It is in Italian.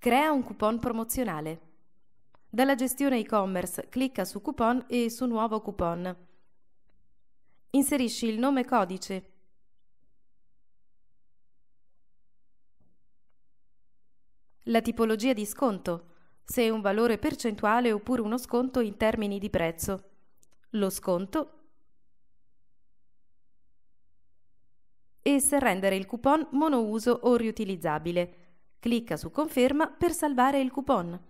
Crea un coupon promozionale. Dalla gestione e-commerce clicca su coupon e su nuovo coupon. Inserisci il nome codice. La tipologia di sconto, se è un valore percentuale oppure uno sconto in termini di prezzo. Lo sconto e se rendere il coupon monouso o riutilizzabile. Clicca su conferma per salvare il coupon.